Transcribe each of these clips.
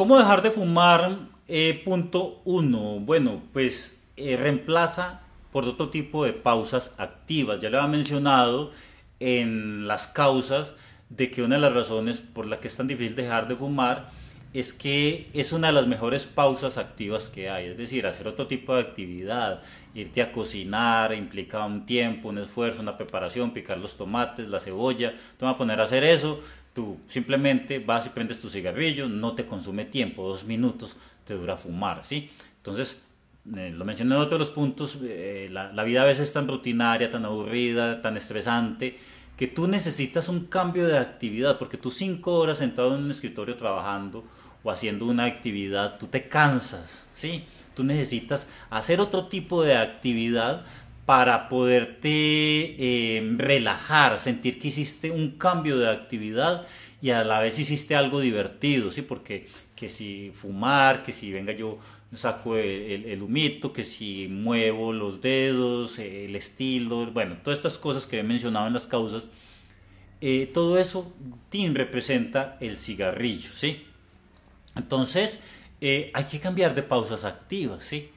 ¿Cómo dejar de fumar? Eh, punto uno. Bueno, pues eh, reemplaza por otro tipo de pausas activas. Ya lo había mencionado en las causas de que una de las razones por la que es tan difícil dejar de fumar es que es una de las mejores pausas activas que hay, es decir, hacer otro tipo de actividad, irte a cocinar, implicar un tiempo, un esfuerzo, una preparación, picar los tomates, la cebolla, te vas a poner a hacer eso, simplemente vas y prendes tu cigarrillo, no te consume tiempo, dos minutos te dura fumar, ¿sí? Entonces, eh, lo mencioné en otro de los puntos, eh, la, vida a veces es tan rutinaria, tan aburrida, tan estresante, que tú necesitas un cambio de actividad, porque tú cinco horas sentado en un escritorio trabajando o haciendo una actividad, tú te cansas, ¿sí? Tú necesitas hacer otro tipo de actividad para poderte em, relajar, sentir que hiciste un cambio de actividad y a la vez hiciste algo divertido, ¿sí? Porque que si fumar, que si venga yo saco el, humito, que si muevo los dedos, el estilo, bueno, todas estas cosas que he mencionado en las causas, eh, todo eso tin representa el cigarrillo, ¿sí? Entonces, eh, hay que cambiar de pausas activas, ¿sí?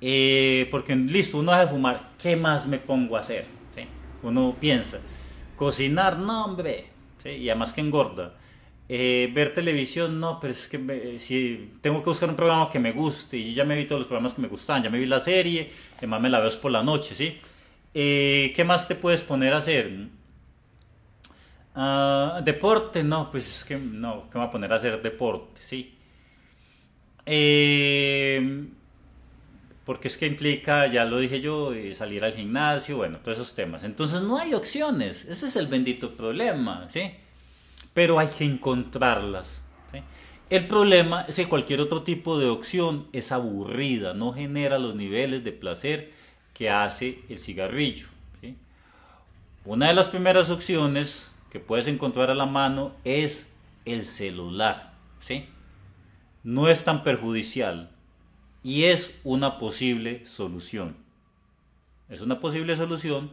Eh, porque listo, uno deja de fumar, ¿qué más me pongo a hacer? ¿Sí? Uno piensa, cocinar, no hombre, y además que engorda. Eh, ver televisión, no, pero es que eh, si tengo que buscar un programa que me guste, y ya me vi todos los programas que me gustan, ya me vi la serie, además me la veo por la noche, ¿sí? ¿Qué más te puedes poner a hacer? Ah, deporte, no, pues es que no, ¿qué me va a poner a hacer deporte? Sí. Eh, porque es que implica, ya lo dije yo, eh, salir al gimnasio, bueno, todos esos temas. Entonces no hay opciones, ese es el bendito problema, ¿sí? Pero hay que encontrarlas. ¿sí? El problema es que cualquier otro tipo de opción es aburrida, no genera los niveles de placer que hace el cigarrillo. ¿sí? Una de las primeras opciones que puedes encontrar a la mano es el celular, ¿sí? No es tan perjudicial, y es una posible solución. Es una posible solución,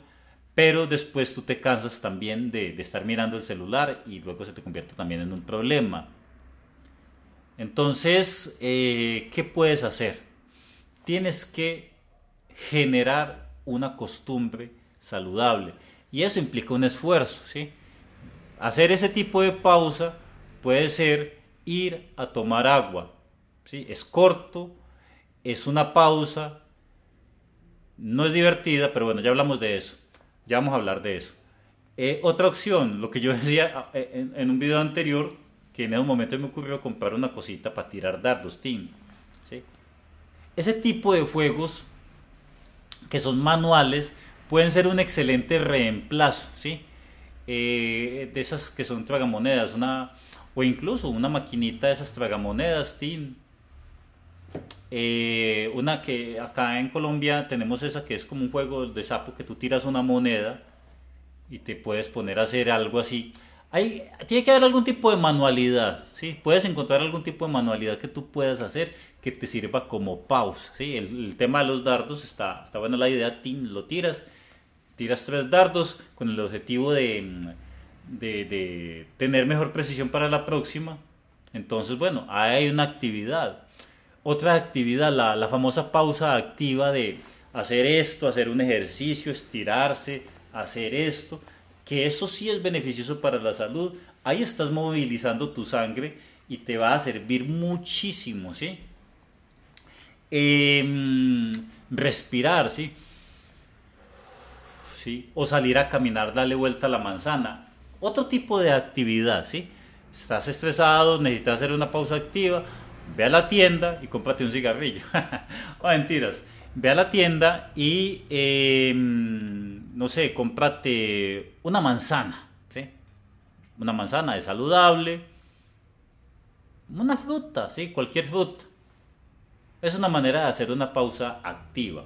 pero después tú te cansas también de, estar mirando el celular y luego se te convierte también en un problema. Entonces, eh, ¿qué puedes hacer? Tienes que generar una costumbre saludable y eso implica un esfuerzo, ¿sí? Hacer ese tipo de pausa puede ser ir a tomar agua, ¿sí? Es corto, es una pausa, no es divertida, pero bueno, ya hablamos de eso, ya vamos a hablar de eso. Eh, otra opción, lo que yo decía ah, eh, en, un video anterior, que en algún momento me ocurrió comprar una cosita para tirar dardos, team. Ese tipo de juegos que son manuales pueden ser un excelente reemplazo, ¿sí? Eh, de esas que son tragamonedas, una, o incluso una maquinita de esas tragamonedas, team, eh, una que acá en Colombia tenemos esa que es como un juego de sapo que tú tiras una moneda y te puedes poner a hacer algo así. Hay, tiene que haber algún tipo de manualidad, ¿sí? Puedes encontrar algún tipo de manualidad que tú puedas hacer que te sirva como pausa, ¿sí? El, tema de los dardos está, está buena la idea, lo tiras, tiras tres dardos con el objetivo de, de, de tener mejor precisión para la próxima. Entonces, bueno, hay una actividad otra actividad, la, famosa pausa activa de hacer esto, hacer un ejercicio, estirarse, hacer esto, que eso sí es beneficioso para la salud. Ahí estás movilizando tu sangre y te va a servir muchísimo, ¿sí? Em, respirar, ¿sí? ¿sí? O salir a caminar, darle vuelta a la manzana. Otro tipo de actividad, ¿sí? Estás estresado, necesitas hacer una pausa activa, ve a la tienda y cómprate un cigarrillo. o oh, mentiras. Ve a la tienda y, em, no sé, cómprate una manzana. Una manzana es saludable. Una fruta, ¿sí? cualquier fruta. Es una manera de hacer una pausa activa.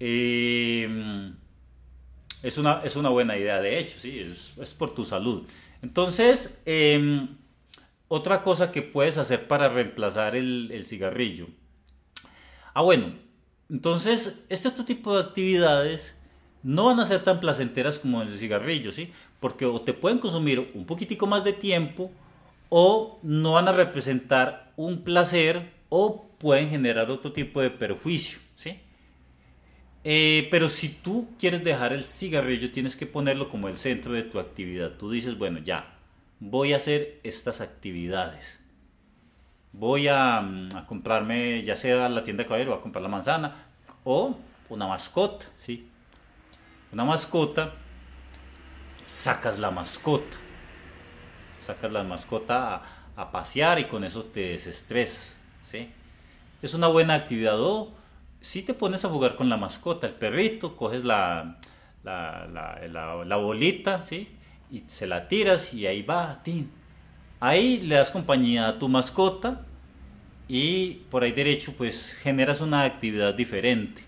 Em, es, una, es una buena idea, de hecho, ¿sí? es, por tu salud. Entonces, em, otra cosa que puedes hacer para reemplazar el, cigarrillo. Ah, bueno, entonces este otro tipo de actividades no van a ser tan placenteras como el cigarrillo, ¿sí? Porque o te pueden consumir un poquitico más de tiempo o no van a representar un placer o pueden generar otro tipo de perjuicio, ¿sí? Eh, pero si tú quieres dejar el cigarrillo, tienes que ponerlo como el centro de tu actividad. Tú dices, bueno, ya, voy a hacer estas actividades. Voy mm, a, comprarme, ya sea la tienda de caballero, voy a comprar la manzana o una mascota, ¿sí? Una mascota, sacas la mascota. Sacas la mascota a, pasear y con eso te desestresas, Es una buena actividad o si te pones a jugar con la mascota, el perrito, coges la, la, la bolita, ¿sí? y se la tiras y ahí va, tin. Ahí le das compañía a tu mascota y por ahí derecho pues generas una actividad diferente.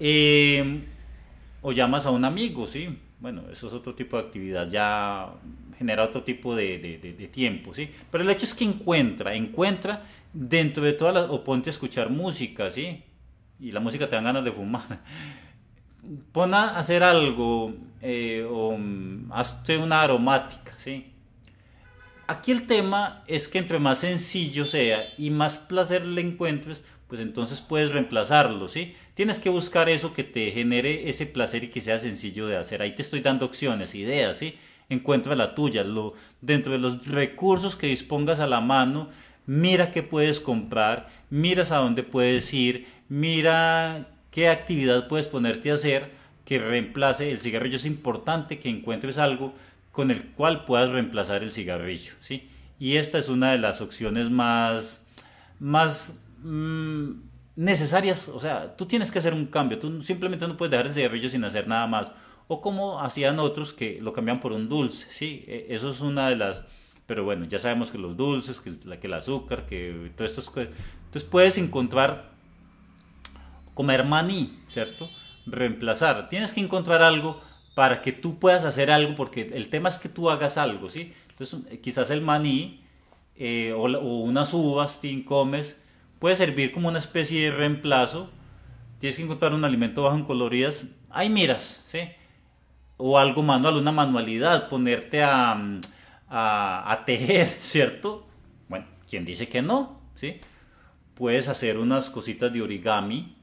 Em, o llamas a un amigo, ¿sí? Bueno, eso es otro tipo de actividad, ya genera otro tipo de, tiempo, ¿sí? Pero el hecho es que encuentra, encuentra dentro de todas las... o ponte a escuchar música, ¿sí? Y la música te dan ganas de fumar. pon a hacer algo eh, o mm, hazte una aromática, ¿sí? Aquí el tema es que entre más sencillo sea y más placer le encuentres, pues entonces puedes reemplazarlo, ¿sí? Tienes que buscar eso que te genere ese placer y que sea sencillo de hacer. Ahí te estoy dando opciones, ideas, ¿sí? Encuentra la tuya, lo, dentro de los recursos que dispongas a la mano, mira qué puedes comprar, miras a dónde puedes ir, mira qué actividad puedes ponerte a hacer que reemplace el cigarrillo. Es importante que encuentres algo con el cual puedas reemplazar el cigarrillo, ¿sí? Y esta es una de las opciones más, más mm, necesarias. O sea, tú tienes que hacer un cambio. Tú simplemente no puedes dejar el cigarrillo sin hacer nada más. O como hacían otros que lo cambian por un dulce, ¿sí? E, eso es una de las... Pero bueno, ya sabemos que los dulces, que, que el azúcar, que todo esto... entonces puedes encontrar comer maní, ¿cierto? Reemplazar. Tienes que encontrar algo para que tú puedas hacer algo, porque el tema es que tú hagas algo, ¿sí? Entonces, eh, quizás el maní eh, o, unas uvas, tin comes, puede servir como una especie de reemplazo. Tienes que encontrar un alimento bajo en coloridas. Ahí miras, ¿sí? O algo manual, una manualidad, ponerte a, mm, tejer, ¿cierto? Bueno, quien dice que no, ¿sí? Puedes hacer unas cositas de origami,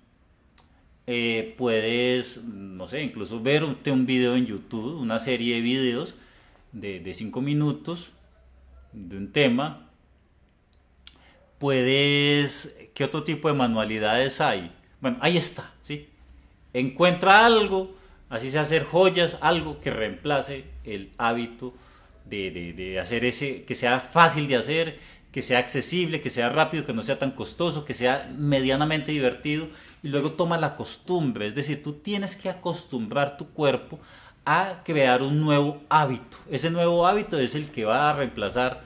eh, puedes, mm, no sé, incluso ver un video en YouTube, una serie de videos de 5 minutos de un tema. Puedes, ¿qué otro tipo de manualidades hay? Bueno, ahí está, ¿sí? Encuentra algo, así sea hacer joyas, algo que reemplace el hábito de hacer ese, que sea fácil de hacer, que sea accesible, que sea rápido, que no sea tan costoso, que sea medianamente divertido y luego toma la costumbre. Es decir, tú tienes que acostumbrar tu cuerpo a crear un nuevo hábito. Ese nuevo hábito es el que va a reemplazar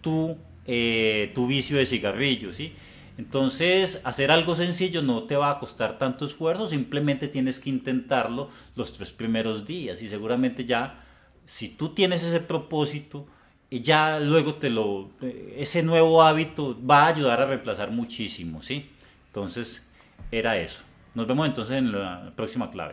tu, eh, tu vicio de cigarrillo, ¿sí? Entonces, hacer algo sencillo no te va a costar tanto esfuerzo, simplemente tienes que intentarlo los tres primeros días y seguramente ya, si tú tienes ese propósito, eh, ya luego te lo, eh, ese nuevo hábito va a ayudar a reemplazar muchísimo, ¿sí? Entonces, era eso. Nos vemos entonces en la próxima clave.